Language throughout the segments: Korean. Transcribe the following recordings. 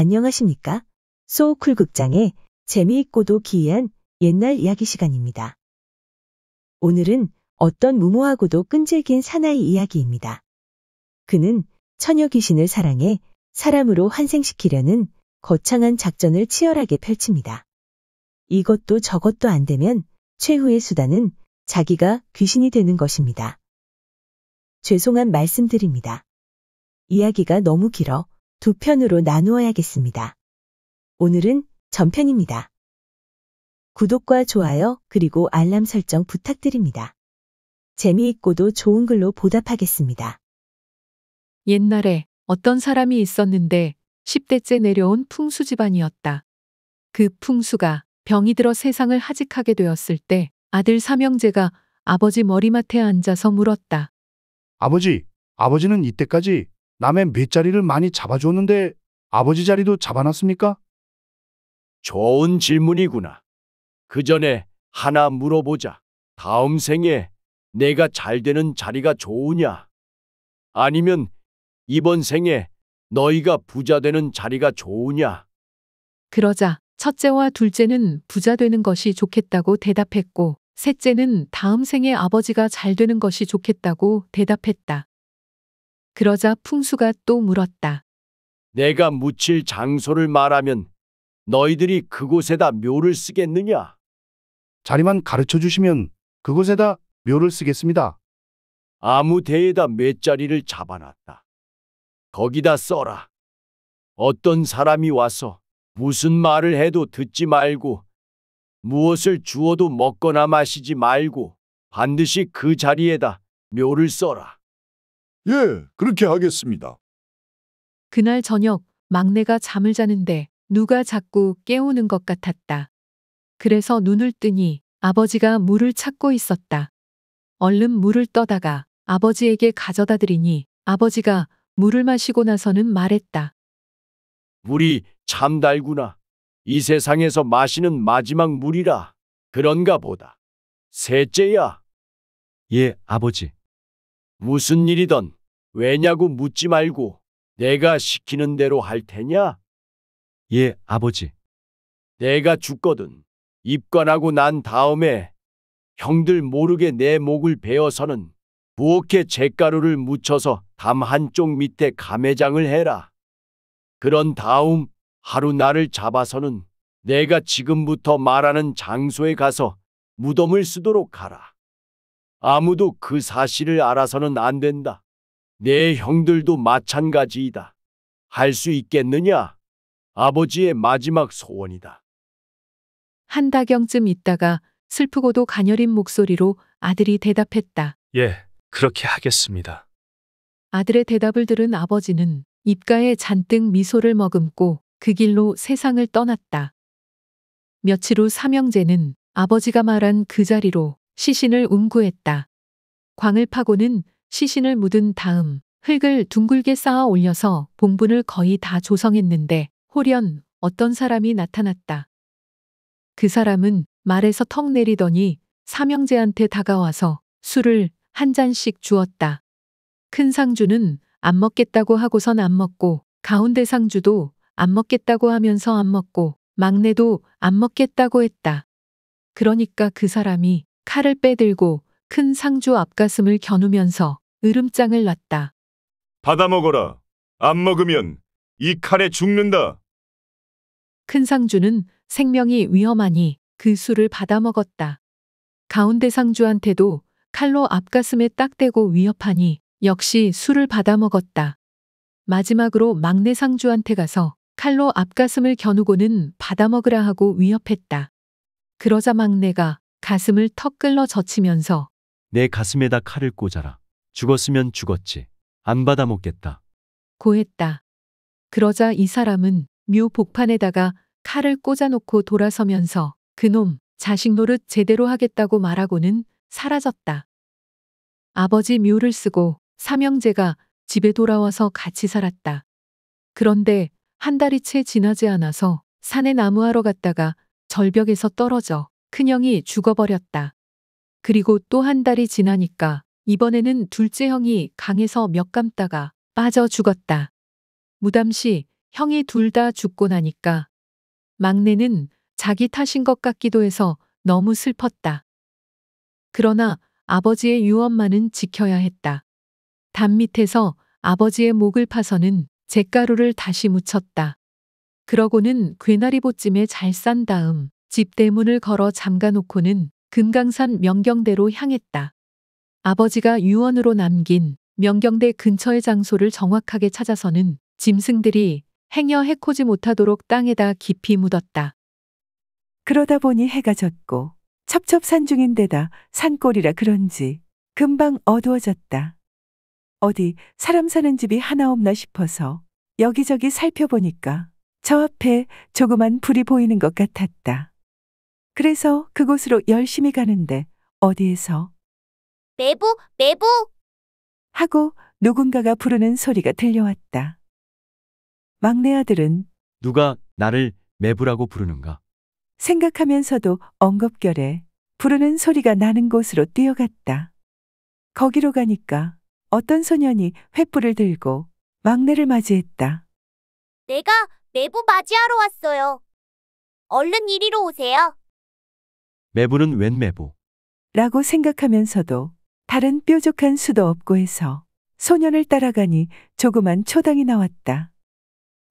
안녕하십니까? 소쿨 극장의 재미있고도 기이한 옛날 이야기 시간입니다. 오늘은 어떤 무모하고도 끈질긴 사나이 이야기입니다. 그는 처녀 귀신을 사랑해 사람으로 환생시키려는 거창한 작전을 치열하게 펼칩니다. 이것도 저것도 안 되면 최후의 수단은 자기가 귀신이 되는 것입니다. 죄송한 말씀드립니다. 이야기가 너무 길어 두 편으로 나누어야겠습니다. 오늘은 전편입니다. 구독과 좋아요 그리고 알람 설정 부탁드립니다. 재미있고도 좋은 글로 보답하겠습니다. 옛날에 어떤 사람이 있었는데 10대째 내려온 풍수 집안이었다. 그 풍수가 병이 들어 세상을 하직하게 되었을 때 아들 삼형제가 아버지 머리맡에 앉아서 물었다. 아버지, 아버지는 이때까지 남의 몇자리를 많이 잡아줬는데 아버지 자리도 잡아놨습니까? 좋은 질문이구나. 그 전에 하나 물어보자. 다음 생에 내가 잘 되는 자리가 좋으냐? 아니면 이번 생에 너희가 부자 되는 자리가 좋으냐? 그러자 첫째와 둘째는 부자 되는 것이 좋겠다고 대답했고 셋째는 다음 생에 아버지가 잘 되는 것이 좋겠다고 대답했다. 그러자 풍수가 또 물었다. 내가 묻힐 장소를 말하면 너희들이 그곳에다 묘를 쓰겠느냐? 자리만 가르쳐 주시면 그곳에다 묘를 쓰겠습니다. 아무 데에다 맷자리를 잡아놨다. 거기다 써라. 어떤 사람이 와서 무슨 말을 해도 듣지 말고 무엇을 주어도 먹거나 마시지 말고 반드시 그 자리에다 묘를 써라. 예, 그렇게 하겠습니다. 그날 저녁 막내가 잠을 자는데 누가 자꾸 깨우는 것 같았다. 그래서 눈을 뜨니 아버지가 물을 찾고 있었다. 얼른 물을 떠다가 아버지에게 가져다 드리니 아버지가 물을 마시고 나서는 말했다. 물이 참 달구나. 이 세상에서 마시는 마지막 물이라. 그런가 보다. 셋째야. 예, 아버지. 무슨 일이던 왜냐고 묻지 말고 내가 시키는 대로 할 테냐? 예, 아버지. 내가 죽거든. 입관하고 난 다음에 형들 모르게 내 목을 베어서는 부엌에 잿가루를 묻혀서 담 한 쪽 밑에 감회장을 해라. 그런 다음 하루 나를 잡아서는 내가 지금부터 말하는 장소에 가서 무덤을 쓰도록 하라. 아무도 그 사실을 알아서는 안 된다. 내 형들도 마찬가지이다. 할 수 있겠느냐? 아버지의 마지막 소원이다. 한다경쯤 있다가 슬프고도 가녀린 목소리로 아들이 대답했다. 예, 그렇게 하겠습니다. 아들의 대답을 들은 아버지는 입가에 잔뜩 미소를 머금고 그 길로 세상을 떠났다. 며칠 후 삼형제는 아버지가 말한 그 자리로 시신을 운구했다. 광을 파고는 시신을 묻은 다음 흙을 둥글게 쌓아 올려서 봉분을 거의 다 조성했는데 홀연 어떤 사람이 나타났다. 그 사람은 말에서 턱 내리더니 삼형제한테 다가와서 술을 한 잔씩 주었다. 큰 상주는 안 먹겠다고 하고선 안 먹고 가운데 상주도 안 먹겠다고 하면서 안 먹고 막내도 안 먹겠다고 했다. 그러니까 그 사람이 칼을 빼들고 큰 상주 앞가슴을 겨누면서 으름장을 놨다. 받아 먹어라. 안 먹으면 이 칼에 죽는다. 큰 상주는 생명이 위험하니 그 술을 받아 먹었다. 가운데 상주한테도 칼로 앞가슴에 딱 대고 위협하니 역시 술을 받아 먹었다. 마지막으로 막내 상주한테 가서 칼로 앞가슴을 겨누고는 받아 먹으라 하고 위협했다. 그러자 막내가 가슴을 턱 끌러 젖히면서 내 가슴에다 칼을 꽂아라. 죽었으면 죽었지. 안 받아먹겠다. 고했다. 그러자 이 사람은 묘 복판에다가 칼을 꽂아놓고 돌아서면서 그놈 자식 노릇 제대로 하겠다고 말하고는 사라졌다. 아버지 묘를 쓰고 삼형제가 집에 돌아와서 같이 살았다. 그런데 한 달이 채 지나지 않아서 산에 나무하러 갔다가 절벽에서 떨어져 큰형이 죽어버렸다. 그리고 또 한 달이 지나니까 이번에는 둘째 형이 강에서 몇 감다가 빠져 죽었다. 무담시 형이 둘 다 죽고 나니까 막내는 자기 탓인 것 같기도 해서 너무 슬펐다. 그러나 아버지의 유언만은 지켜야 했다. 담 밑에서 아버지의 목을 파서는 잿가루를 다시 묻혔다. 그러고는 괴나리보찜에 잘 싼 다음 집 대문을 걸어 잠가 놓고는 금강산 명경대로 향했다. 아버지가 유언으로 남긴 명경대 근처의 장소를 정확하게 찾아서는 짐승들이 행여 해코지 못하도록 땅에다 깊이 묻었다. 그러다 보니 해가 졌고 첩첩산 중인데다 산골이라 그런지 금방 어두워졌다. 어디 사람 사는 집이 하나 없나 싶어서 여기저기 살펴보니까 저 앞에 조그만 불이 보이는 것 같았다. 그래서 그곳으로 열심히 가는데 어디에서 매부, 매부! 하고 누군가가 부르는 소리가 들려왔다. 막내 아들은 누가 나를 매부라고 부르는가? 생각하면서도 엉겁결에 부르는 소리가 나는 곳으로 뛰어갔다. 거기로 가니까 어떤 소년이 횃불을 들고 막내를 맞이했다. 내가 매부 맞이하러 왔어요. 얼른 이리로 오세요. 매부는 웬 매부. 라고 생각하면서도 다른 뾰족한 수도 없고 해서 소년을 따라가니 조그만 초당이 나왔다.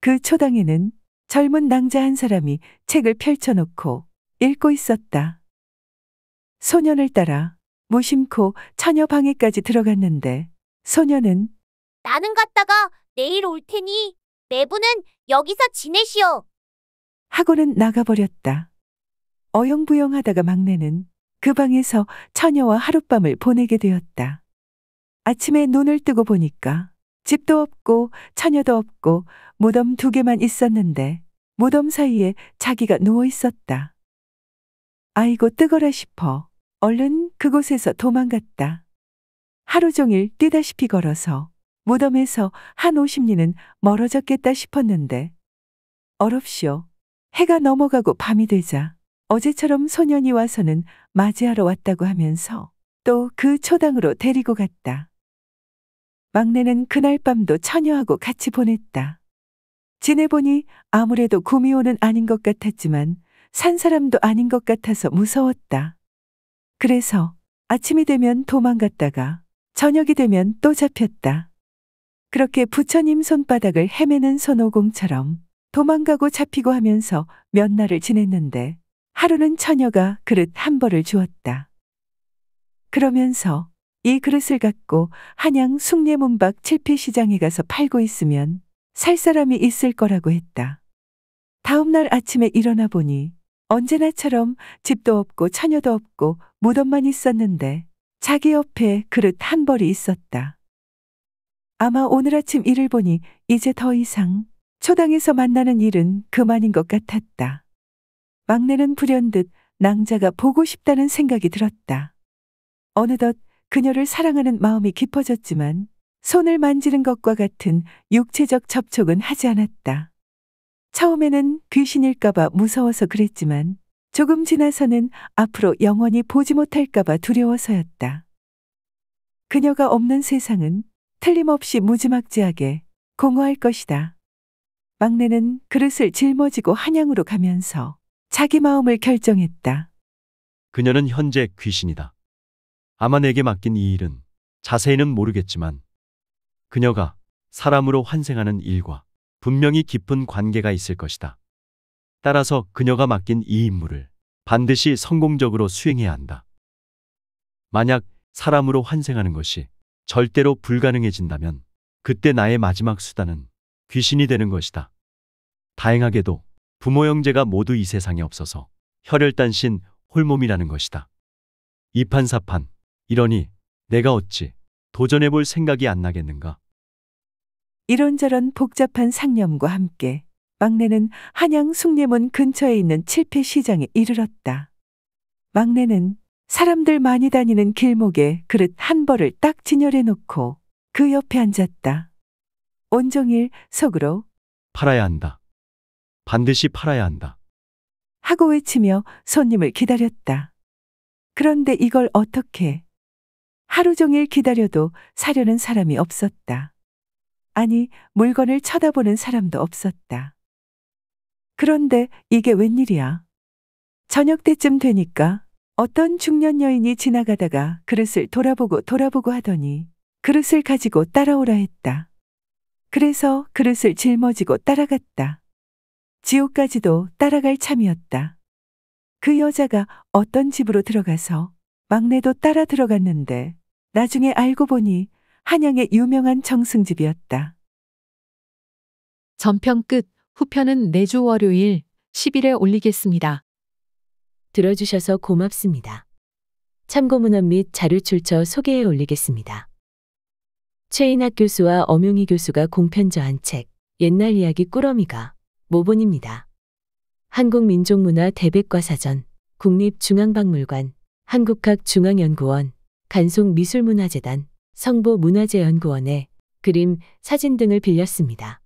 그 초당에는 젊은 낭자 한 사람이 책을 펼쳐놓고 읽고 있었다. 소년을 따라 무심코 처녀 방에까지 들어갔는데 소년은 나는 갔다가 내일 올 테니 매부는 여기서 지내시오. 하고는 나가버렸다. 어영부영하다가 막내는 그 방에서 처녀와 하룻밤을 보내게 되었다. 아침에 눈을 뜨고 보니까 집도 없고 처녀도 없고 무덤 두 개만 있었는데 무덤 사이에 자기가 누워 있었다. 아이고 뜨거라 싶어 얼른 그곳에서 도망갔다. 하루 종일 뛰다시피 걸어서 무덤에서 한5 0 리는 멀어졌겠다 싶었는데 얼없이요 해가 넘어가고 밤이 되자 어제처럼 소년이 와서는 맞이하러 왔다고 하면서 또 그 초당으로 데리고 갔다. 막내는 그날 밤도 처녀하고 같이 보냈다. 지내보니 아무래도 구미호는 아닌 것 같았지만 산 사람도 아닌 것 같아서 무서웠다. 그래서 아침이 되면 도망갔다가 저녁이 되면 또 잡혔다. 그렇게 부처님 손바닥을 헤매는 손오공처럼 도망가고 잡히고 하면서 몇 날을 지냈는데 하루는 처녀가 그릇 한 벌을 주었다. 그러면서 이 그릇을 갖고 한양 숭례 문박 칠피시장에 가서 팔고 있으면 살 사람이 있을 거라고 했다. 다음날 아침에 일어나 보니 언제나처럼 집도 없고 처녀도 없고 무덤만 있었는데 자기 옆에 그릇 한 벌이 있었다. 아마 오늘 아침 일을 보니 이제 더 이상 초당에서 만나는 일은 그만인 것 같았다. 막내는 불현듯 낭자가 보고 싶다는 생각이 들었다. 어느덧 그녀를 사랑하는 마음이 깊어졌지만 손을 만지는 것과 같은 육체적 접촉은 하지 않았다. 처음에는 귀신일까봐 무서워서 그랬지만 조금 지나서는 앞으로 영원히 보지 못할까봐 두려워서였다. 그녀가 없는 세상은 틀림없이 무지막지하게 공허할 것이다. 막내는 그릇을 짊어지고 한양으로 가면서 자기 마음을 결정했다. 그녀는 현재 귀신이다. 아마 내게 맡긴 이 일은 자세히는 모르겠지만 그녀가 사람으로 환생하는 일과 분명히 깊은 관계가 있을 것이다. 따라서 그녀가 맡긴 이 임무를 반드시 성공적으로 수행해야 한다. 만약 사람으로 환생하는 것이 절대로 불가능해진다면 그때 나의 마지막 수단은 귀신이 되는 것이다. 다행하게도 부모 형제가 모두 이 세상에 없어서 혈혈단신 홀몸이라는 것이다. 이판사판 이러니 내가 어찌 도전해 볼 생각이 안 나겠는가. 이런저런 복잡한 상념과 함께 막내는 한양 숭례문 근처에 있는 칠패 시장에 이르렀다. 막내는 사람들 많이 다니는 길목에 그릇 한 벌을 딱 진열해 놓고 그 옆에 앉았다. 온종일 속으로 팔아야 한다. 반드시 팔아야 한다. 하고 외치며 손님을 기다렸다. 그런데 이걸 어떻게? 하루 종일 기다려도 사려는 사람이 없었다. 아니, 물건을 쳐다보는 사람도 없었다. 그런데 이게 웬일이야? 저녁 때쯤 되니까 어떤 중년 여인이 지나가다가 그릇을 돌아보고 돌아보고 하더니 그릇을 가지고 따라오라 했다. 그래서 그릇을 짊어지고 따라갔다. 지옥까지도 따라갈 참이었다. 그 여자가 어떤 집으로 들어가서 막내도 따라 들어갔는데 나중에 알고 보니 한양의 유명한 정승집이었다. 전편 끝, 후편은 내주 월요일 10일에 올리겠습니다. 들어주셔서 고맙습니다. 참고문헌 및 자료 출처 소개해 올리겠습니다. 최인학 교수와 엄용희 교수가 공편저한 책, 옛날 이야기 꾸러미가 모본입니다. 한국민족문화 대백과사전, 국립중앙박물관, 한국학중앙연구원, 간송미술문화재단, 성보문화재연구원에 그림, 사진 등을 빌렸습니다.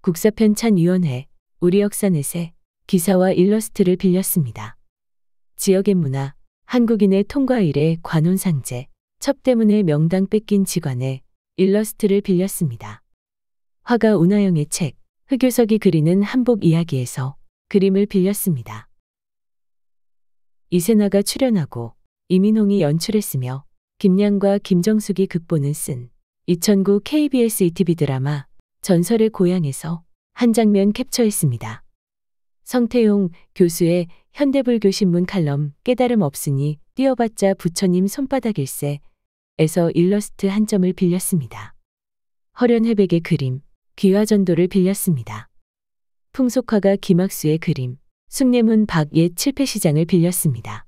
국사편찬위원회, 우리 역사넷에 기사와 일러스트를 빌렸습니다. 지역의 문화, 한국인의 통과일에 관혼상제, 첩때문에 명당 뺏긴 직관에 일러스트를 빌렸습니다. 화가 운하영의 책, 흑요석이 그리는 한복 이야기에서 그림을 빌렸습니다. 이세나가 출연하고 이민홍이 연출했으며 김양과 김정숙이 극본을 쓴 2009 KBS ETV 드라마 전설의 고향에서 한 장면 캡처했습니다. 성태용 교수의 현대불교 신문 칼럼 깨달음 없으니 뛰어봤자 부처님 손바닥 일세에서 일러스트 한 점을 빌렸습니다. 허련회백의 그림 귀화전도를 빌렸습니다. 풍속화가 김학수의 그림, 숭례문 박예 칠패시장을 빌렸습니다.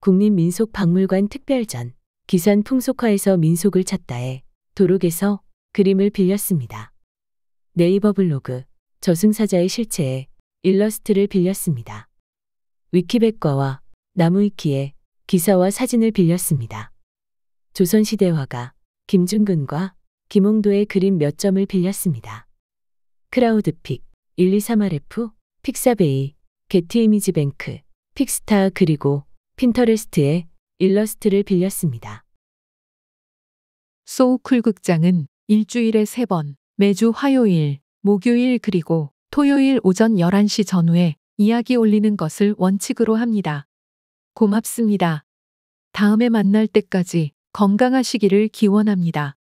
국립민속박물관 특별전, 기산 풍속화에서 민속을 찾다에 도록에서 그림을 빌렸습니다. 네이버 블로그, 저승사자의 실체에 일러스트를 빌렸습니다. 위키백과와 나무위키에 기사와 사진을 빌렸습니다. 조선시대 화가 김중근과 김홍도의 그림 몇 점을 빌렸습니다. 크라우드픽, 123RF, 픽사베이, 게티이미지뱅크, 픽스타 그리고 핀터레스트에 일러스트를 빌렸습니다. 소우쿨 극장은 일주일에 세번 매주 화요일, 목요일 그리고 토요일 오전 11시 전후에 이야기 올리는 것을 원칙으로 합니다. 고맙습니다. 다음에 만날 때까지 건강하시기를 기원합니다.